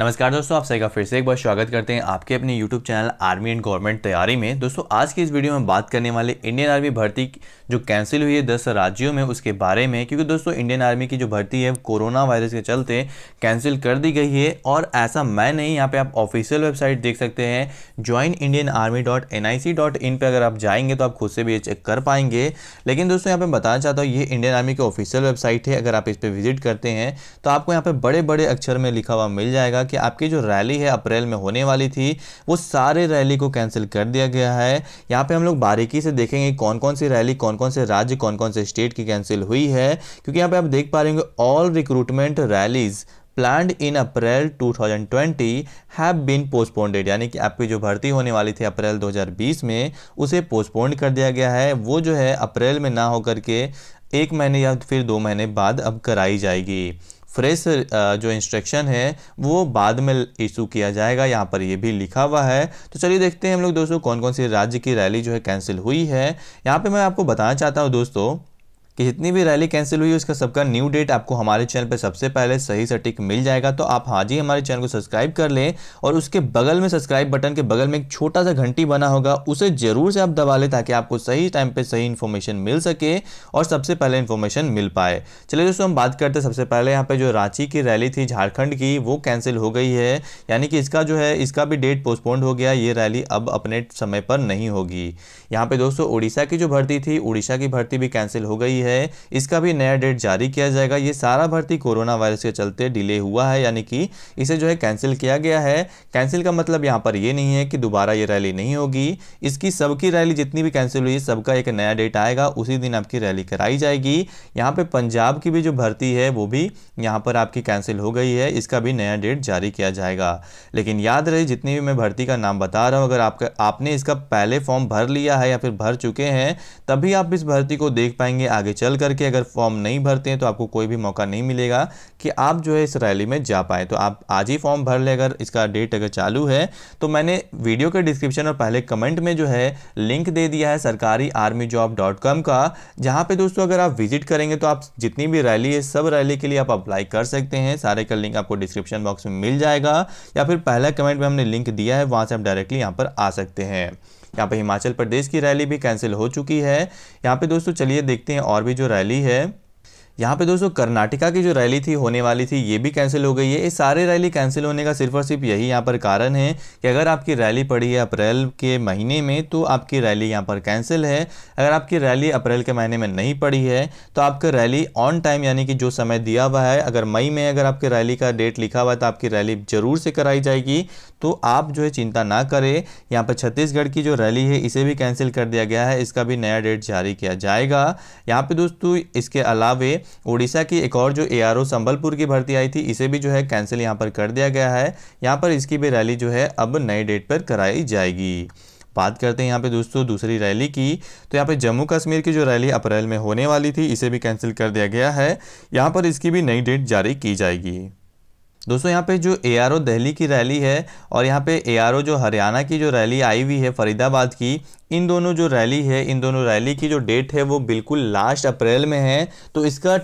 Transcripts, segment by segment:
नमस्कार दोस्तों आप सभी का फिर से एक बार स्वागत करते हैं आपके अपने YouTube channel army and government तैयारी में दोस्तों आज की इस वीडियो में बात करने वाले इंडियन आर्मी भर्ती जो कैंसिल हुई है दस राज्यों में उसके बारे में क्योंकि दोस्तों इंडियन आर्मी की जो भर्ती है कोरोना वायरस के चलते कैंसिल कर दी गई है और ऐसा मैं नहीं यहाँ पर आप ऑफिशियल वेबसाइट देख सकते हैं join Indian army dot N I C dot in पर अगर आप जाएंगे तो आप खुद से भी ये चेक कर पाएंगे लेकिन दोस्तों यहाँ पर बताना चाहता हूँ ये इंडियन आर्मी की ऑफिशियल वेबसाइट है अगर आप इस पर विजिट करते हैं तो आपको यहाँ पर बड़े बड़े अक्षर में लिखा हुआ मिल जाएगा कि आपकी जो रैली है अप्रैल में होने वाली थी वो सारे रैली को कैंसिल कर दिया गया है यहाँ पे हम लोग बारीकी से देखेंगे कौन कौन सी रैली कौन कौन से राज्य कौन कौन से स्टेट की कैंसिल हुई है क्योंकि यहाँ पे आप देख पा रहे होंगे all recruitment rallies planned in April 2020 have been postponed यानी कि आपकी जो भर्ती होने वाली थी अप्रैल 2020 में उसे पोस्टपोन्ड कर दिया गया है वो जो है अप्रैल में ना होकर के एक महीने या फिर दो महीने बाद अब कराई जाएगी फ्रेश जो इंस्ट्रक्शन है वो बाद में इशू किया जाएगा यहाँ पर ये भी लिखा हुआ है तो चलिए देखते हैं हम लोग दोस्तों कौन कौन सी राज्य की रैली जो है कैंसिल हुई है यहाँ पर मैं आपको बताना चाहता हूँ दोस्तों कि जितनी भी रैली कैंसिल हुई उसका सबका न्यू डेट आपको हमारे चैनल पर सबसे पहले सही सटीक मिल जाएगा तो आप हाँ जी हमारे चैनल को सब्सक्राइब कर लें और उसके बगल में सब्सक्राइब बटन के बगल में एक छोटा सा घंटी बना होगा उसे ज़रूर से आप दबा लें ताकि आपको सही टाइम पर सही इन्फॉर्मेशन मिल सके और सबसे पहले इन्फॉर्मेशन मिल पाए चलिए दोस्तों हम बात करते हैं सबसे पहले यहाँ पर जो रांची की रैली थी झारखंड की वो कैंसिल हो गई है यानी कि इसका जो है इसका भी डेट पोस्टपोन्ड हो गया ये रैली अब अपने समय पर नहीं होगी यहाँ पर दोस्तों उड़ीसा की जो भर्ती थी उड़ीसा की भर्ती भी कैंसिल हो गई भर्ती है इसका भी नया डेट जारी किया जाएगा ये सारा भर्ती कोरोना वायरस के चलते डिले हुआ है यानी कि इसे जो है कैंसिल किया गया है कैंसिल का मतलब यहाँ पर ये नहीं है कि दोबारा ये रैली नहीं होगी इसकी सबकी रैली जितनी भी कैंसिल हुई है सबका एक नया डेट आएगा उसी दिन आपकी रैली कराई जाएगी यहाँ पर पंजाब की भी जो भर्ती है वो भी यहाँ पर आपकी कैंसिल हो गई है इसका भी नया डेट जारी किया जाएगा लेकिन याद रहे जितनी भी मैं भर्ती का नाम बता रहा हूँ अगर आपका आपने इसका पहले फॉर्म भर लिया है या फिर भर चुके हैं तभी आप इस भर्ती को देख पाएंगे आगे आगे चल करके अगर फॉर्म नहीं भरते हैं तो आपको कोई भी मौका नहीं मिलेगा कि आप जो है इस रैली में जा पाएँ तो आप आज ही फॉर्म भर लें अगर इसका डेट अगर चालू है तो मैंने वीडियो के डिस्क्रिप्शन और पहले कमेंट में जो है लिंक दे दिया है सरकारी आर्मी जॉब डॉट कॉम का जहाँ पर दोस्तों अगर आप विजिट करेंगे तो आप जितनी भी रैली है सब रैली के लिए आप अप्लाई कर सकते हैं सारे का लिंक आपको डिस्क्रिप्शन बॉक्स में मिल जाएगा या फिर पहला कमेंट में हमने लिंक दिया है वहाँ से आप डायरेक्टली यहाँ पर आ सकते हैं यहाँ पे हिमाचल प्रदेश की रैली भी कैंसिल हो चुकी है यहाँ पे दोस्तों चलिए देखते हैं और भी जो रैली है यहाँ पे दोस्तों कर्नाटका की जो रैली थी होने वाली थी ये भी कैंसिल हो गई है ये सारे रैली कैंसिल होने का सिर्फ और सिर्फ यही यहाँ पर कारण है कि अगर आपकी रैली पड़ी है अप्रैल के महीने में तो आपकी रैली यहाँ पर कैंसिल है अगर आपकी रैली अप्रैल के महीने में नहीं पड़ी है तो आपका रैली ऑन टाइम यानी कि जो समय दिया हुआ है अगर मई में अगर आपकी रैली का डेट लिखा हुआ है तो आपकी रैली ज़रूर से कराई जाएगी तो आप जो है चिंता ना करें यहाँ पर छत्तीसगढ़ की जो रैली है इसे भी कैंसिल कर दिया गया है इसका भी नया डेट जारी किया जाएगा यहाँ पर दोस्तों इसके अलावे उड़ीसा की एक और जो ए संबलपुर की भर्ती आई थी इसे भी जो है कैंसिल यहाँ पर कर दिया गया है यहाँ पर इसकी भी रैली जो है अब नए डेट पर कराई जाएगी बात करते हैं यहाँ पे दोस्तों दूसरी रैली की तो यहाँ पे जम्मू कश्मीर की जो रैली अप्रैल में होने वाली थी इसे भी कैंसिल कर दिया गया है यहाँ पर इसकी भी नई डेट जारी की जाएगी दोस्तों यहाँ पे जो ए आर ओ दिल्ली की रैली है और यहाँ पे ए आर ओ जो हरियाणा की जो रैली आई हुई है फरीदाबाद की इन दोनों जो रैली है इन दोनों रैली की जो डेट है वो बिल्कुल लास्ट अप्रैल में है तो इसका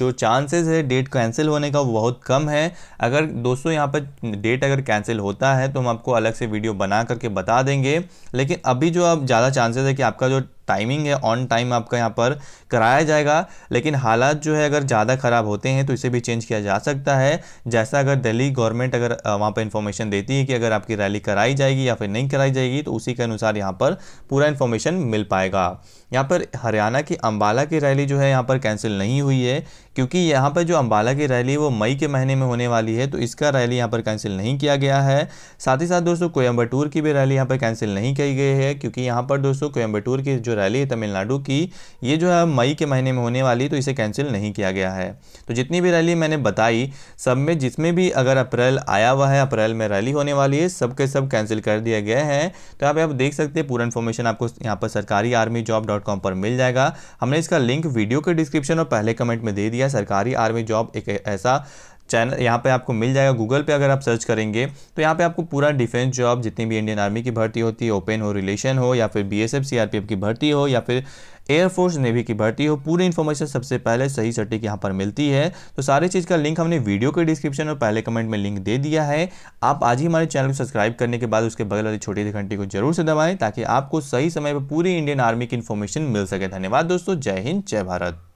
जो चांसेस है डेट कैंसिल होने का वो बहुत कम है अगर दोस्तों यहाँ पर डेट अगर कैंसिल होता है तो हम आपको अलग से वीडियो बना करके बता देंगे लेकिन अभी जो आप ज़्यादा चांसेस है कि आपका जो टाइमिंग है ऑन टाइम आपका यहाँ पर कराया जाएगा लेकिन हालात जो है अगर ज़्यादा ख़राब होते हैं तो इसे भी चेंज किया जा सकता है जैसा अगर दिल्ली गवर्नमेंट अगर वहाँ पर इंफॉर्मेशन देती है कि अगर आपकी रैली कराई जाएगी या फिर नहीं कराई जाएगी तो उसी के अनुसार यहाँ पर पूरा इन्फॉर्मेशन मिल पाएगा यहाँ पर हरियाणा की अम्बाला की रैली जो है यहाँ पर कैंसिल नहीं हुई है क्योंकि यहाँ पर जो अम्बाला की रैली वो मई के महीने में होने वाली है तो इसका रैली यहाँ पर कैंसिल नहीं किया गया है साथ ही साथ दोस्तों कोयम्बटूर की भी रैली यहाँ पर कैंसिल नहीं की गई है क्योंकि यहाँ पर दोस्तों कोयम्बटूर की जो रैली है तमिलनाडु की ये जो है मई के महीने में होने वाली तो इसे कैंसिल नहीं किया गया है तो जितनी भी रैली मैंने बताई सब में जिसमें भी अगर अप्रैल आया हुआ है अप्रैल में रैली होने वाली है सब के सब कैंसिल कर दिया गया है तो आप, आप देख सकते हैं पूरा इन्फॉर्मेशन आपको यहाँ पर सरकारी आर्मी जॉब डॉट कॉम पर मिल जाएगा हमने इसका लिंक वीडियो के डिस्क्रिप्शन और पहले कमेंट में दे दिया इंडिया सरकारी आर्मी जॉब एक ऐसा चैनल यहाँ पे आपको मिल जाएगा गूगल पे अगर आप सर्च करेंगे तो यहाँ पे आपको पूरा डिफेंस जॉब जितनी भी इंडियन आर्मी की भर्ती होती है ओपन हो रिलेशन हो या फिर बीएसएफ सीआरपीएफ की भर्ती हो या फिर एयरफोर्स नेवी की भर्ती हो पूरी इन्फॉर्मेशन सबसे पहले सही सटीक यहाँ पर मिलती है तो सारी चीज़ का लिंक हमने वीडियो के डिस्क्रिप्शन और पहले कमेंट में लिंक दे दिया है आप आज ही हमारे चैनल को सब्सक्राइब करने के बाद उसके बगल वाली छोटी सी घंटी को जरूर से दबाएँ ताकि आपको सही समय पर पूरी इंडियन आर्मी की इन्फॉर्मेशन मिल सके धन्यवाद दोस्तों जय हिंद जय भारत